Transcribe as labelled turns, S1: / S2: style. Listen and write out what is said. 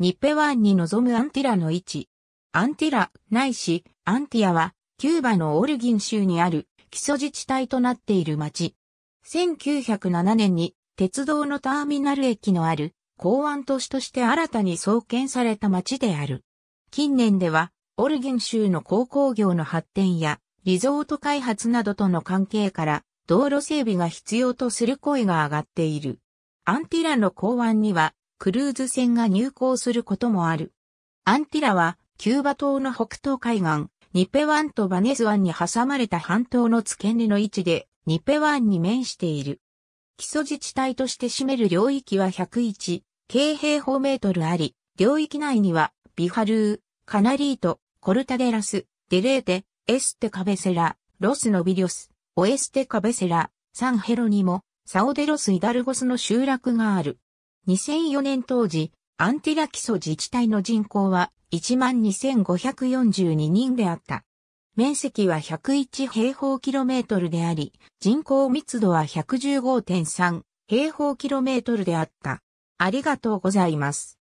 S1: ニッペ湾に臨むアンティラの位置。アンティラ、ないし、アンティアは、キューバのオルギン州にある基礎自治体となっている町。1907年に鉄道のターミナル駅のある港湾都市として新たに創建された町である。近年では、オルギン州の鉱工業の発展やリゾート開発などとの関係から道路整備が必要とする声が上がっている。アンティラの港湾にはクルーズ船が入港することもある。アンティラは、キューバ島の北東海岸、ニペ湾とバネズ湾に挟まれた半島の付け根の位置で、ニペ湾に面している。基礎自治体として占める領域は101、軽平方メートルあり、領域内には、ビハルー、カナリート、コルタデラス、デレーテ、エステカベセラ、ロスノビリオス、オエステカベセラ、サンヘロニモ、サオデロスイダルゴスの集落がある。2004年当時、アンティラ基礎自治体の人口は12,542人であった。面積は101平方キロメートルであり、人口密度は115.3平方キロメートルであった。ありがとうございます。